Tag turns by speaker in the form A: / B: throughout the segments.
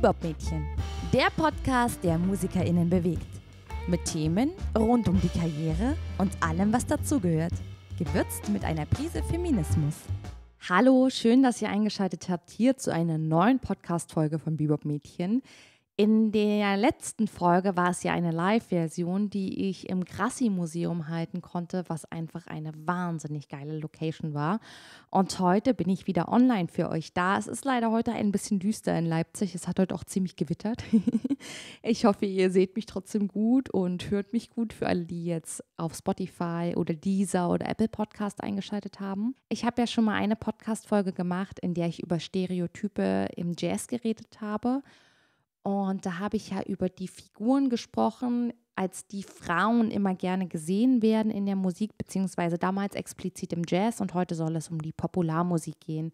A: Bebop-Mädchen, der Podcast, der MusikerInnen bewegt. Mit Themen rund um die Karriere und allem, was dazugehört. Gewürzt mit einer Prise Feminismus. Hallo, schön, dass ihr eingeschaltet habt hier zu einer neuen Podcast-Folge von Bebop-Mädchen. In der letzten Folge war es ja eine Live-Version, die ich im Grassi-Museum halten konnte, was einfach eine wahnsinnig geile Location war. Und heute bin ich wieder online für euch da. Es ist leider heute ein bisschen düster in Leipzig. Es hat heute auch ziemlich gewittert. ich hoffe, ihr seht mich trotzdem gut und hört mich gut für alle, die jetzt auf Spotify oder Deezer oder Apple Podcast eingeschaltet haben. Ich habe ja schon mal eine Podcast-Folge gemacht, in der ich über Stereotype im Jazz geredet habe. Und da habe ich ja über die Figuren gesprochen, als die Frauen immer gerne gesehen werden in der Musik, beziehungsweise damals explizit im Jazz und heute soll es um die Popularmusik gehen.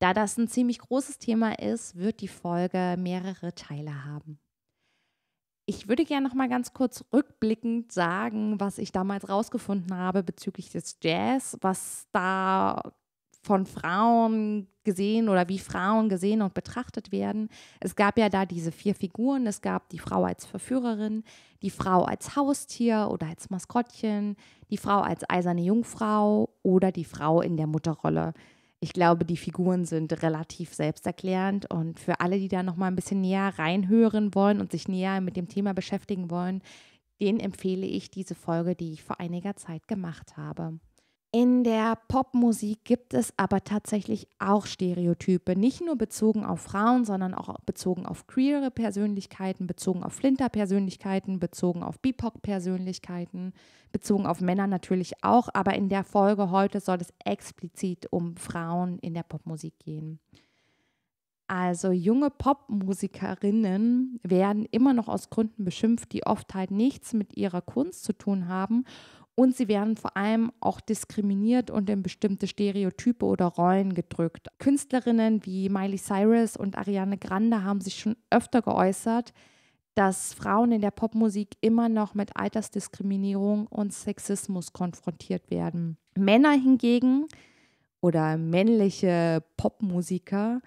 A: Da das ein ziemlich großes Thema ist, wird die Folge mehrere Teile haben. Ich würde gerne noch mal ganz kurz rückblickend sagen, was ich damals rausgefunden habe bezüglich des Jazz, was da von Frauen gesehen oder wie Frauen gesehen und betrachtet werden. Es gab ja da diese vier Figuren. Es gab die Frau als Verführerin, die Frau als Haustier oder als Maskottchen, die Frau als eiserne Jungfrau oder die Frau in der Mutterrolle. Ich glaube, die Figuren sind relativ selbsterklärend und für alle, die da noch mal ein bisschen näher reinhören wollen und sich näher mit dem Thema beschäftigen wollen, denen empfehle ich diese Folge, die ich vor einiger Zeit gemacht habe. In der Popmusik gibt es aber tatsächlich auch Stereotype, nicht nur bezogen auf Frauen, sondern auch bezogen auf queere Persönlichkeiten, bezogen auf Flinter-Persönlichkeiten, bezogen auf BIPOC-Persönlichkeiten, bezogen auf Männer natürlich auch, aber in der Folge heute soll es explizit um Frauen in der Popmusik gehen. Also junge Popmusikerinnen werden immer noch aus Gründen beschimpft, die oft halt nichts mit ihrer Kunst zu tun haben und sie werden vor allem auch diskriminiert und in bestimmte Stereotype oder Rollen gedrückt. Künstlerinnen wie Miley Cyrus und Ariane Grande haben sich schon öfter geäußert, dass Frauen in der Popmusik immer noch mit Altersdiskriminierung und Sexismus konfrontiert werden. Männer hingegen oder männliche Popmusiker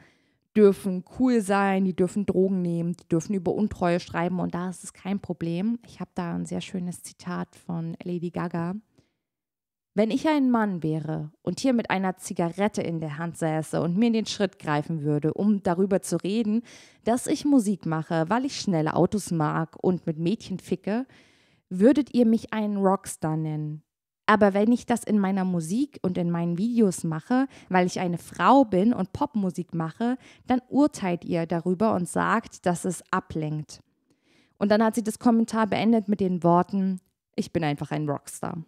A: dürfen cool sein, die dürfen Drogen nehmen, die dürfen über Untreue schreiben und da ist es kein Problem. Ich habe da ein sehr schönes Zitat von Lady Gaga. Wenn ich ein Mann wäre und hier mit einer Zigarette in der Hand säße und mir in den Schritt greifen würde, um darüber zu reden, dass ich Musik mache, weil ich schnelle Autos mag und mit Mädchen ficke, würdet ihr mich einen Rockstar nennen. Aber wenn ich das in meiner Musik und in meinen Videos mache, weil ich eine Frau bin und Popmusik mache, dann urteilt ihr darüber und sagt, dass es ablenkt. Und dann hat sie das Kommentar beendet mit den Worten, ich bin einfach ein Rockstar.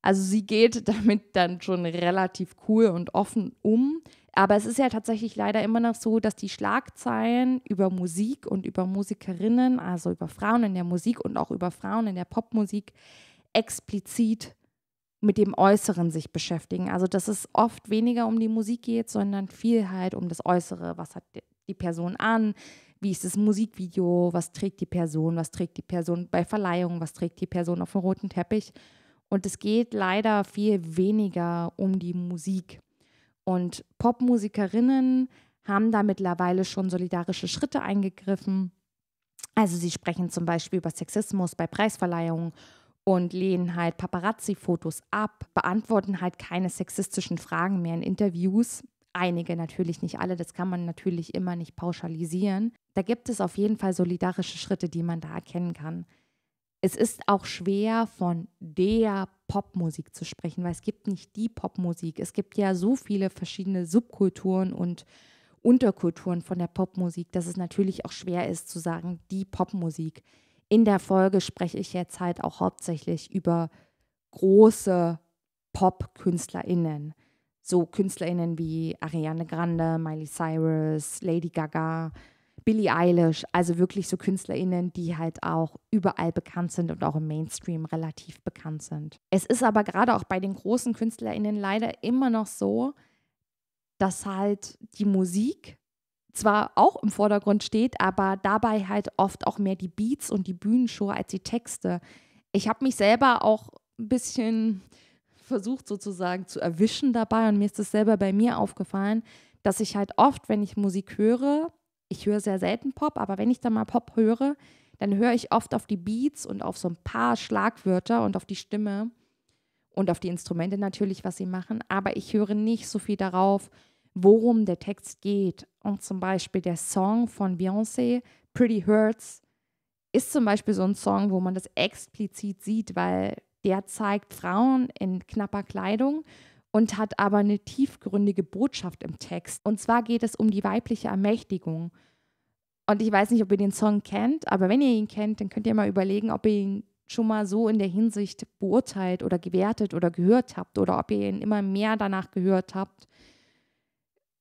A: Also sie geht damit dann schon relativ cool und offen um. Aber es ist ja tatsächlich leider immer noch so, dass die Schlagzeilen über Musik und über Musikerinnen, also über Frauen in der Musik und auch über Frauen in der Popmusik, explizit mit dem Äußeren sich beschäftigen. Also dass es oft weniger um die Musik geht, sondern viel halt um das Äußere. Was hat die Person an? Wie ist das Musikvideo? Was trägt die Person? Was trägt die Person bei Verleihungen? Was trägt die Person auf dem roten Teppich? Und es geht leider viel weniger um die Musik. Und Popmusikerinnen haben da mittlerweile schon solidarische Schritte eingegriffen. Also sie sprechen zum Beispiel über Sexismus bei Preisverleihungen und lehnen halt Paparazzi-Fotos ab, beantworten halt keine sexistischen Fragen mehr in Interviews. Einige natürlich, nicht alle, das kann man natürlich immer nicht pauschalisieren. Da gibt es auf jeden Fall solidarische Schritte, die man da erkennen kann. Es ist auch schwer, von der Popmusik zu sprechen, weil es gibt nicht die Popmusik. Es gibt ja so viele verschiedene Subkulturen und Unterkulturen von der Popmusik, dass es natürlich auch schwer ist zu sagen, die Popmusik. In der Folge spreche ich jetzt halt auch hauptsächlich über große Pop-KünstlerInnen. So KünstlerInnen wie Ariane Grande, Miley Cyrus, Lady Gaga, Billie Eilish. Also wirklich so KünstlerInnen, die halt auch überall bekannt sind und auch im Mainstream relativ bekannt sind. Es ist aber gerade auch bei den großen KünstlerInnen leider immer noch so, dass halt die Musik zwar auch im Vordergrund steht, aber dabei halt oft auch mehr die Beats und die Bühnenshow als die Texte. Ich habe mich selber auch ein bisschen versucht sozusagen zu erwischen dabei und mir ist das selber bei mir aufgefallen, dass ich halt oft, wenn ich Musik höre, ich höre sehr selten Pop, aber wenn ich dann mal Pop höre, dann höre ich oft auf die Beats und auf so ein paar Schlagwörter und auf die Stimme und auf die Instrumente natürlich, was sie machen, aber ich höre nicht so viel darauf, worum der Text geht. Und zum Beispiel der Song von Beyoncé, Pretty Hurts, ist zum Beispiel so ein Song, wo man das explizit sieht, weil der zeigt Frauen in knapper Kleidung und hat aber eine tiefgründige Botschaft im Text. Und zwar geht es um die weibliche Ermächtigung. Und ich weiß nicht, ob ihr den Song kennt, aber wenn ihr ihn kennt, dann könnt ihr mal überlegen, ob ihr ihn schon mal so in der Hinsicht beurteilt oder gewertet oder gehört habt oder ob ihr ihn immer mehr danach gehört habt,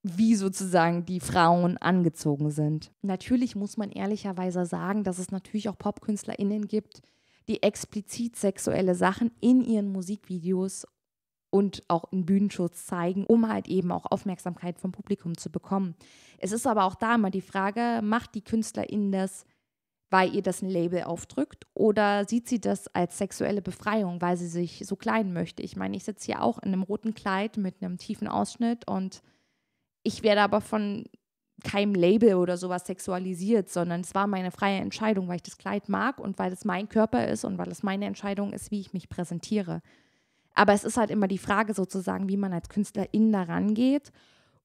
A: wie sozusagen die Frauen angezogen sind. Natürlich muss man ehrlicherweise sagen, dass es natürlich auch PopkünstlerInnen gibt, die explizit sexuelle Sachen in ihren Musikvideos und auch in Bühnenschutz zeigen, um halt eben auch Aufmerksamkeit vom Publikum zu bekommen. Es ist aber auch da mal die Frage, macht die Künstlerin das, weil ihr das ein Label aufdrückt oder sieht sie das als sexuelle Befreiung, weil sie sich so kleiden möchte? Ich meine, ich sitze hier auch in einem roten Kleid mit einem tiefen Ausschnitt und ich werde aber von keinem Label oder sowas sexualisiert, sondern es war meine freie Entscheidung, weil ich das Kleid mag und weil es mein Körper ist und weil es meine Entscheidung ist, wie ich mich präsentiere. Aber es ist halt immer die Frage sozusagen, wie man als Künstlerin daran geht.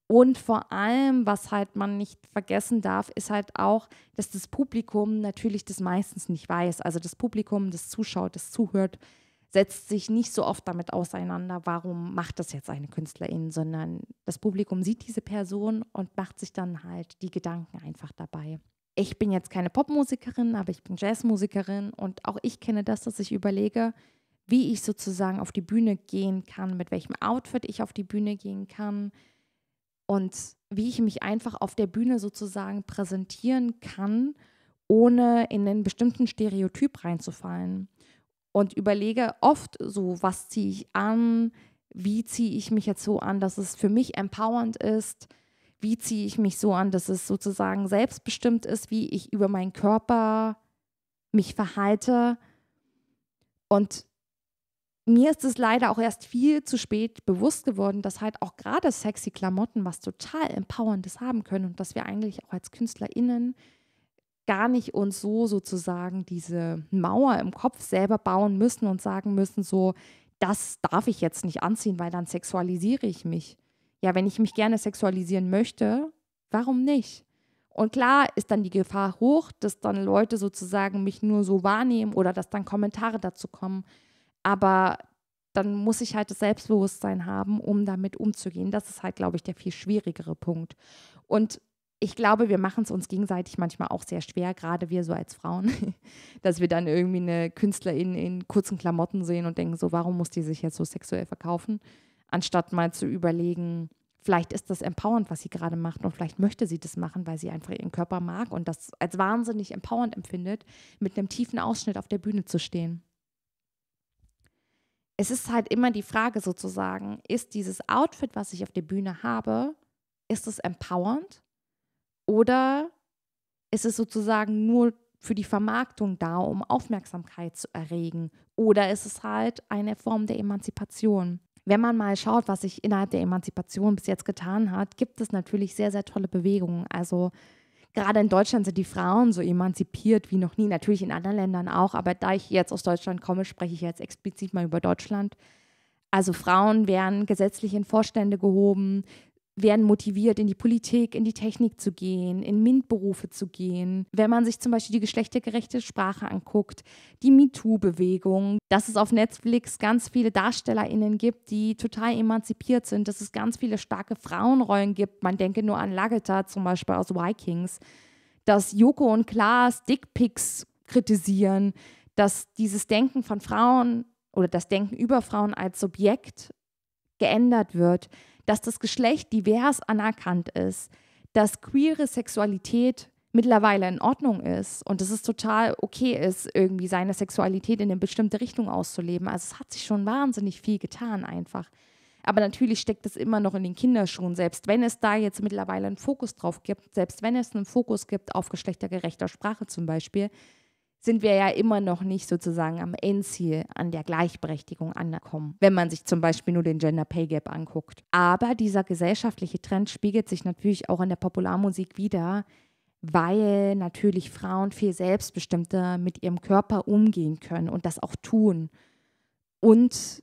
A: Und vor allem, was halt man nicht vergessen darf, ist halt auch, dass das Publikum natürlich das meistens nicht weiß. Also das Publikum, das zuschaut, das zuhört, setzt sich nicht so oft damit auseinander, warum macht das jetzt eine Künstlerin, sondern das Publikum sieht diese Person und macht sich dann halt die Gedanken einfach dabei. Ich bin jetzt keine Popmusikerin, aber ich bin Jazzmusikerin und auch ich kenne das, dass ich überlege, wie ich sozusagen auf die Bühne gehen kann, mit welchem Outfit ich auf die Bühne gehen kann und wie ich mich einfach auf der Bühne sozusagen präsentieren kann, ohne in einen bestimmten Stereotyp reinzufallen und überlege oft so, was ziehe ich an, wie ziehe ich mich jetzt so an, dass es für mich empowernd ist, wie ziehe ich mich so an, dass es sozusagen selbstbestimmt ist, wie ich über meinen Körper mich verhalte. Und mir ist es leider auch erst viel zu spät bewusst geworden, dass halt auch gerade sexy Klamotten was total Empowerndes haben können und dass wir eigentlich auch als KünstlerInnen gar nicht uns so sozusagen diese Mauer im Kopf selber bauen müssen und sagen müssen, so, das darf ich jetzt nicht anziehen, weil dann sexualisiere ich mich. Ja, wenn ich mich gerne sexualisieren möchte, warum nicht? Und klar ist dann die Gefahr hoch, dass dann Leute sozusagen mich nur so wahrnehmen oder dass dann Kommentare dazu kommen. Aber dann muss ich halt das Selbstbewusstsein haben, um damit umzugehen. Das ist halt, glaube ich, der viel schwierigere Punkt. Und ich glaube, wir machen es uns gegenseitig manchmal auch sehr schwer, gerade wir so als Frauen, dass wir dann irgendwie eine Künstlerin in kurzen Klamotten sehen und denken, so, warum muss die sich jetzt so sexuell verkaufen? Anstatt mal zu überlegen, vielleicht ist das empowernd, was sie gerade macht und vielleicht möchte sie das machen, weil sie einfach ihren Körper mag und das als wahnsinnig empowernd empfindet, mit einem tiefen Ausschnitt auf der Bühne zu stehen. Es ist halt immer die Frage sozusagen, ist dieses Outfit, was ich auf der Bühne habe, ist es empowernd oder ist es sozusagen nur für die Vermarktung da, um Aufmerksamkeit zu erregen? Oder ist es halt eine Form der Emanzipation? Wenn man mal schaut, was sich innerhalb der Emanzipation bis jetzt getan hat, gibt es natürlich sehr, sehr tolle Bewegungen. Also gerade in Deutschland sind die Frauen so emanzipiert wie noch nie, natürlich in anderen Ländern auch, aber da ich jetzt aus Deutschland komme, spreche ich jetzt explizit mal über Deutschland. Also Frauen werden gesetzlich in Vorstände gehoben, werden motiviert, in die Politik, in die Technik zu gehen, in MINT-Berufe zu gehen. Wenn man sich zum Beispiel die geschlechtergerechte Sprache anguckt, die MeToo-Bewegung, dass es auf Netflix ganz viele DarstellerInnen gibt, die total emanzipiert sind, dass es ganz viele starke Frauenrollen gibt. Man denke nur an Lageta zum Beispiel aus Vikings, dass Joko und Klaas Dickpics kritisieren, dass dieses Denken von Frauen oder das Denken über Frauen als Subjekt geändert wird, dass das Geschlecht divers anerkannt ist, dass queere Sexualität mittlerweile in Ordnung ist und dass es total okay ist, irgendwie seine Sexualität in eine bestimmte Richtung auszuleben. Also es hat sich schon wahnsinnig viel getan einfach. Aber natürlich steckt es immer noch in den Kinderschuhen, selbst wenn es da jetzt mittlerweile einen Fokus drauf gibt, selbst wenn es einen Fokus gibt auf geschlechtergerechter Sprache zum Beispiel, sind wir ja immer noch nicht sozusagen am Endziel an der Gleichberechtigung angekommen, wenn man sich zum Beispiel nur den Gender Pay Gap anguckt. Aber dieser gesellschaftliche Trend spiegelt sich natürlich auch in der Popularmusik wider, weil natürlich Frauen viel selbstbestimmter mit ihrem Körper umgehen können und das auch tun. Und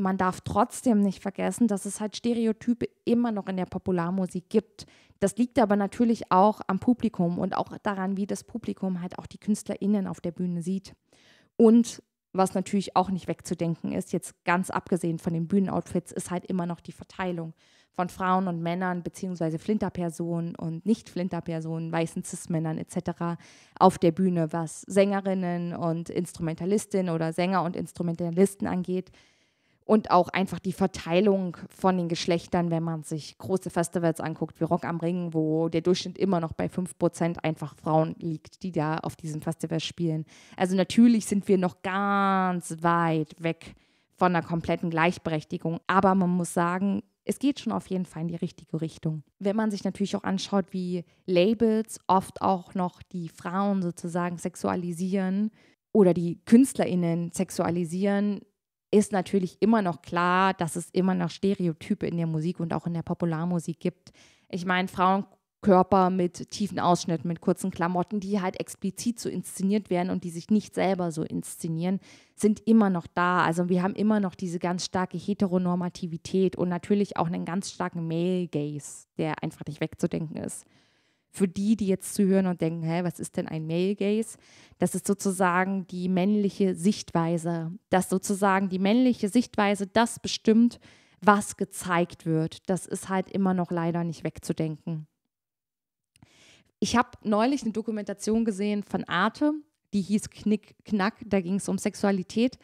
A: man darf trotzdem nicht vergessen, dass es halt Stereotype immer noch in der Popularmusik gibt. Das liegt aber natürlich auch am Publikum und auch daran, wie das Publikum halt auch die KünstlerInnen auf der Bühne sieht. Und was natürlich auch nicht wegzudenken ist, jetzt ganz abgesehen von den Bühnenoutfits, ist halt immer noch die Verteilung von Frauen und Männern, beziehungsweise Flinterpersonen und Nicht-Flinterpersonen, weißen Cis-Männern etc. auf der Bühne, was Sängerinnen und Instrumentalistinnen oder Sänger und Instrumentalisten angeht und auch einfach die Verteilung von den Geschlechtern, wenn man sich große Festivals anguckt, wie Rock am Ring, wo der Durchschnitt immer noch bei 5% einfach Frauen liegt, die da auf diesem Festival spielen. Also natürlich sind wir noch ganz weit weg von einer kompletten Gleichberechtigung, aber man muss sagen, es geht schon auf jeden Fall in die richtige Richtung. Wenn man sich natürlich auch anschaut, wie Labels oft auch noch die Frauen sozusagen sexualisieren oder die KünstlerInnen sexualisieren, ist natürlich immer noch klar, dass es immer noch Stereotype in der Musik und auch in der Popularmusik gibt. Ich meine, Frauenkörper mit tiefen Ausschnitten, mit kurzen Klamotten, die halt explizit so inszeniert werden und die sich nicht selber so inszenieren, sind immer noch da. Also wir haben immer noch diese ganz starke Heteronormativität und natürlich auch einen ganz starken Male Gaze, der einfach nicht wegzudenken ist für die, die jetzt zuhören und denken, hä, was ist denn ein Male Gaze? Das ist sozusagen die männliche Sichtweise, dass sozusagen die männliche Sichtweise das bestimmt, was gezeigt wird. Das ist halt immer noch leider nicht wegzudenken. Ich habe neulich eine Dokumentation gesehen von Arte, die hieß Knick, Knack, da ging es um Sexualität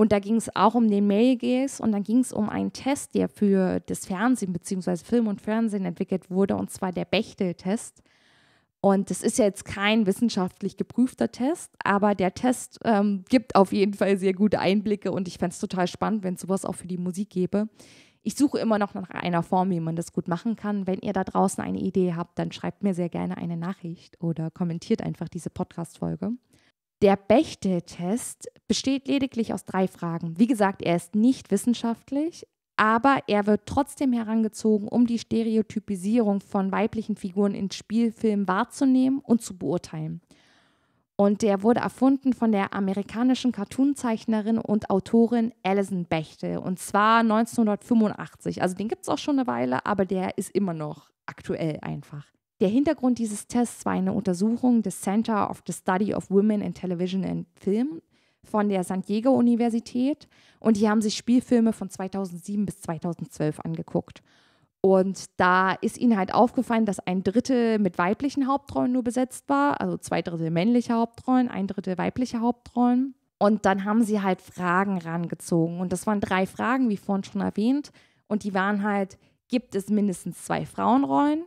A: und da ging es auch um den Mailgays und dann ging es um einen Test, der für das Fernsehen bzw. Film und Fernsehen entwickelt wurde, und zwar der Bechtel-Test. Und das ist ja jetzt kein wissenschaftlich geprüfter Test, aber der Test ähm, gibt auf jeden Fall sehr gute Einblicke und ich fände es total spannend, wenn es sowas auch für die Musik gäbe. Ich suche immer noch nach einer Form, wie man das gut machen kann. Wenn ihr da draußen eine Idee habt, dann schreibt mir sehr gerne eine Nachricht oder kommentiert einfach diese Podcast-Folge. Der Bechtel-Test besteht lediglich aus drei Fragen. Wie gesagt, er ist nicht wissenschaftlich, aber er wird trotzdem herangezogen, um die Stereotypisierung von weiblichen Figuren in Spielfilmen wahrzunehmen und zu beurteilen. Und der wurde erfunden von der amerikanischen Cartoonzeichnerin und Autorin Alison Bechtel. Und zwar 1985. Also den gibt es auch schon eine Weile, aber der ist immer noch aktuell einfach. Der Hintergrund dieses Tests war eine Untersuchung des Center of the Study of Women in Television and Film von der San Diego Universität und die haben sich Spielfilme von 2007 bis 2012 angeguckt. Und da ist ihnen halt aufgefallen, dass ein Drittel mit weiblichen Hauptrollen nur besetzt war, also zwei Drittel männliche Hauptrollen, ein Drittel weibliche Hauptrollen. Und dann haben sie halt Fragen rangezogen. Und das waren drei Fragen, wie vorhin schon erwähnt. Und die waren halt, gibt es mindestens zwei Frauenrollen?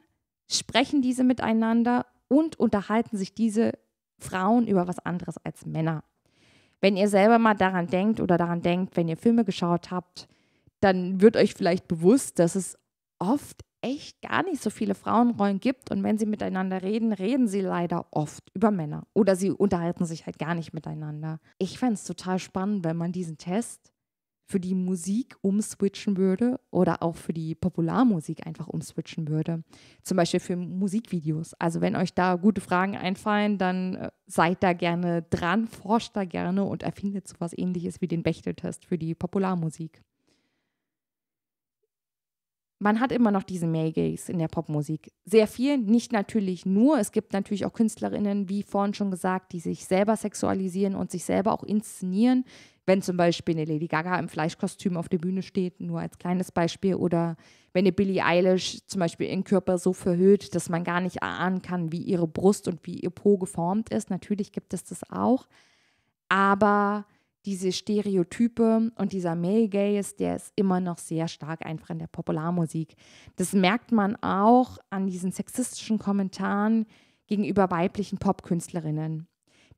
A: sprechen diese miteinander und unterhalten sich diese Frauen über was anderes als Männer. Wenn ihr selber mal daran denkt oder daran denkt, wenn ihr Filme geschaut habt, dann wird euch vielleicht bewusst, dass es oft echt gar nicht so viele Frauenrollen gibt und wenn sie miteinander reden, reden sie leider oft über Männer oder sie unterhalten sich halt gar nicht miteinander. Ich fände es total spannend, wenn man diesen Test für die Musik umswitchen würde oder auch für die Popularmusik einfach umswitchen würde. Zum Beispiel für Musikvideos. Also wenn euch da gute Fragen einfallen, dann äh, seid da gerne dran, forscht da gerne und erfindet sowas ähnliches wie den Bechteltest für die Popularmusik man hat immer noch diesen Maygays in der Popmusik. Sehr viel, nicht natürlich nur. Es gibt natürlich auch Künstlerinnen, wie vorhin schon gesagt, die sich selber sexualisieren und sich selber auch inszenieren. Wenn zum Beispiel eine Lady Gaga im Fleischkostüm auf der Bühne steht, nur als kleines Beispiel, oder wenn eine Billie Eilish zum Beispiel ihren Körper so verhüllt, dass man gar nicht erahnen kann, wie ihre Brust und wie ihr Po geformt ist. Natürlich gibt es das auch. Aber diese Stereotype und dieser Male Gaze, der ist immer noch sehr stark einfach in der Popularmusik. Das merkt man auch an diesen sexistischen Kommentaren gegenüber weiblichen Popkünstlerinnen.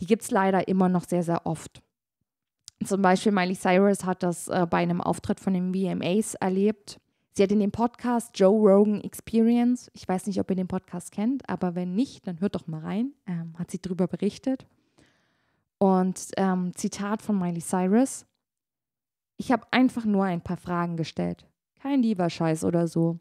A: Die gibt es leider immer noch sehr, sehr oft. Zum Beispiel Miley Cyrus hat das äh, bei einem Auftritt von den VMAs erlebt. Sie hat in dem Podcast Joe Rogan Experience, ich weiß nicht, ob ihr den Podcast kennt, aber wenn nicht, dann hört doch mal rein, ähm, hat sie darüber berichtet. Und ähm, Zitat von Miley Cyrus. Ich habe einfach nur ein paar Fragen gestellt. Kein lieber oder so.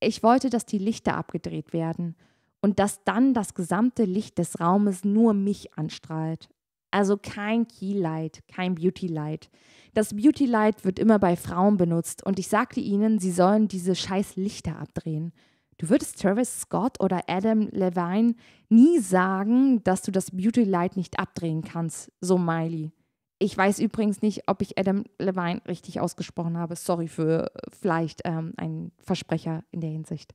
A: Ich wollte, dass die Lichter abgedreht werden und dass dann das gesamte Licht des Raumes nur mich anstrahlt. Also kein Keylight, kein Beautylight. Das Beautylight wird immer bei Frauen benutzt und ich sagte ihnen, sie sollen diese scheiß Lichter abdrehen. Du würdest Travis Scott oder Adam Levine nie sagen, dass du das Beauty Light nicht abdrehen kannst, so Miley. Ich weiß übrigens nicht, ob ich Adam Levine richtig ausgesprochen habe. Sorry für äh, vielleicht ähm, einen Versprecher in der Hinsicht.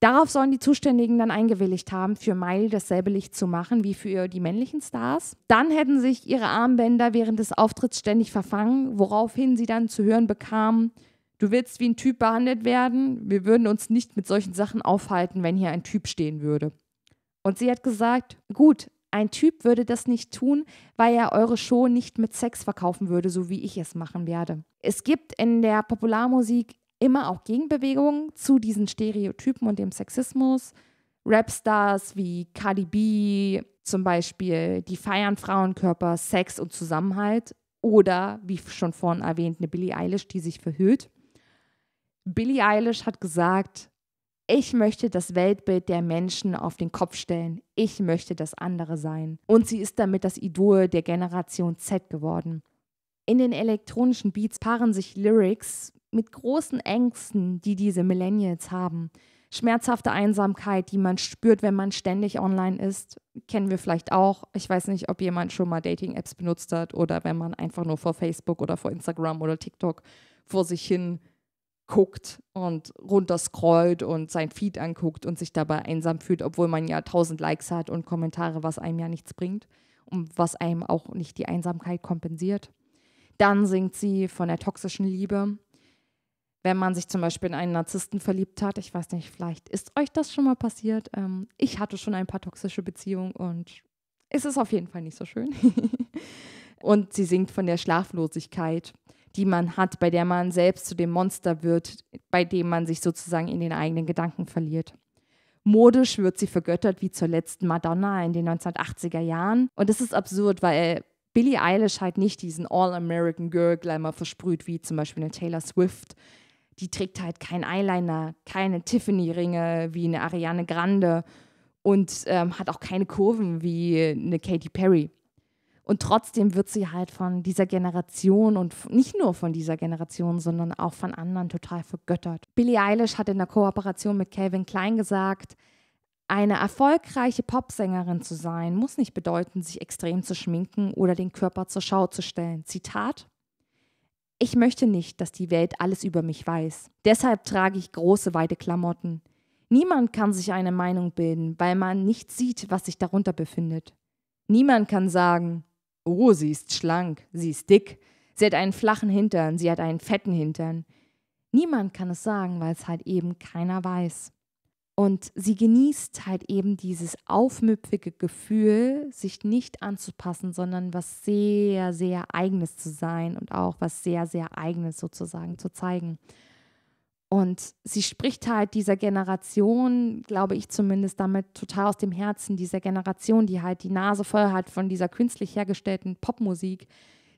A: Darauf sollen die Zuständigen dann eingewilligt haben, für Miley dasselbe Licht zu machen wie für die männlichen Stars. Dann hätten sich ihre Armbänder während des Auftritts ständig verfangen, woraufhin sie dann zu hören bekamen, Du willst wie ein Typ behandelt werden. Wir würden uns nicht mit solchen Sachen aufhalten, wenn hier ein Typ stehen würde. Und sie hat gesagt, gut, ein Typ würde das nicht tun, weil er eure Show nicht mit Sex verkaufen würde, so wie ich es machen werde. Es gibt in der Popularmusik immer auch Gegenbewegungen zu diesen Stereotypen und dem Sexismus. Rapstars wie Cardi B zum Beispiel, die feiern Frauenkörper, Sex und Zusammenhalt. Oder, wie schon vorhin erwähnt, eine Billie Eilish, die sich verhüllt. Billie Eilish hat gesagt, ich möchte das Weltbild der Menschen auf den Kopf stellen. Ich möchte das andere sein. Und sie ist damit das Idol der Generation Z geworden. In den elektronischen Beats paaren sich Lyrics mit großen Ängsten, die diese Millennials haben. Schmerzhafte Einsamkeit, die man spürt, wenn man ständig online ist, kennen wir vielleicht auch. Ich weiß nicht, ob jemand schon mal Dating-Apps benutzt hat oder wenn man einfach nur vor Facebook oder vor Instagram oder TikTok vor sich hin guckt und runterscrollt und sein Feed anguckt und sich dabei einsam fühlt, obwohl man ja tausend Likes hat und Kommentare, was einem ja nichts bringt und was einem auch nicht die Einsamkeit kompensiert. Dann singt sie von der toxischen Liebe. Wenn man sich zum Beispiel in einen Narzissten verliebt hat, ich weiß nicht, vielleicht ist euch das schon mal passiert. Ähm, ich hatte schon ein paar toxische Beziehungen und es ist auf jeden Fall nicht so schön. und sie singt von der Schlaflosigkeit die man hat, bei der man selbst zu dem Monster wird, bei dem man sich sozusagen in den eigenen Gedanken verliert. Modisch wird sie vergöttert wie zur letzten Madonna in den 1980er Jahren. Und das ist absurd, weil Billie Eilish halt nicht diesen All-American Girl Glamour versprüht, wie zum Beispiel eine Taylor Swift. Die trägt halt keinen Eyeliner, keine Tiffany-Ringe wie eine Ariane Grande und ähm, hat auch keine Kurven wie eine Katy Perry. Und trotzdem wird sie halt von dieser Generation und nicht nur von dieser Generation, sondern auch von anderen total vergöttert. Billie Eilish hat in der Kooperation mit Calvin Klein gesagt, eine erfolgreiche Popsängerin zu sein, muss nicht bedeuten, sich extrem zu schminken oder den Körper zur Schau zu stellen. Zitat. Ich möchte nicht, dass die Welt alles über mich weiß. Deshalb trage ich große, weite Klamotten. Niemand kann sich eine Meinung bilden, weil man nicht sieht, was sich darunter befindet. Niemand kann sagen, Oh, sie ist schlank, sie ist dick, sie hat einen flachen Hintern, sie hat einen fetten Hintern. Niemand kann es sagen, weil es halt eben keiner weiß. Und sie genießt halt eben dieses aufmüpfige Gefühl, sich nicht anzupassen, sondern was sehr, sehr eigenes zu sein und auch was sehr, sehr eigenes sozusagen zu zeigen. Und sie spricht halt dieser Generation, glaube ich zumindest, damit total aus dem Herzen dieser Generation, die halt die Nase voll hat von dieser künstlich hergestellten Popmusik,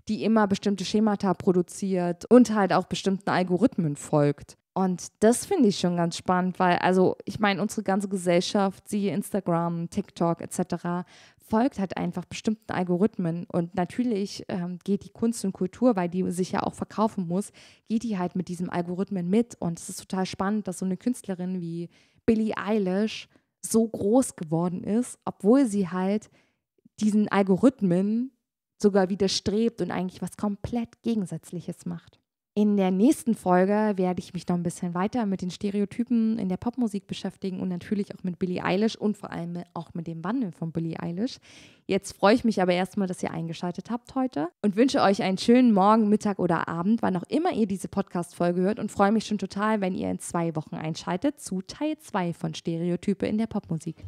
A: die immer bestimmte Schemata produziert und halt auch bestimmten Algorithmen folgt. Und das finde ich schon ganz spannend, weil, also ich meine, unsere ganze Gesellschaft, siehe Instagram, TikTok etc., folgt halt einfach bestimmten Algorithmen. Und natürlich ähm, geht die Kunst und Kultur, weil die sich ja auch verkaufen muss, geht die halt mit diesem Algorithmen mit. Und es ist total spannend, dass so eine Künstlerin wie Billie Eilish so groß geworden ist, obwohl sie halt diesen Algorithmen sogar widerstrebt und eigentlich was komplett Gegensätzliches macht. In der nächsten Folge werde ich mich noch ein bisschen weiter mit den Stereotypen in der Popmusik beschäftigen und natürlich auch mit Billie Eilish und vor allem auch mit dem Wandel von Billie Eilish. Jetzt freue ich mich aber erstmal, dass ihr eingeschaltet habt heute und wünsche euch einen schönen Morgen, Mittag oder Abend, wann auch immer ihr diese Podcast-Folge hört und freue mich schon total, wenn ihr in zwei Wochen einschaltet zu Teil 2 von Stereotype in der Popmusik.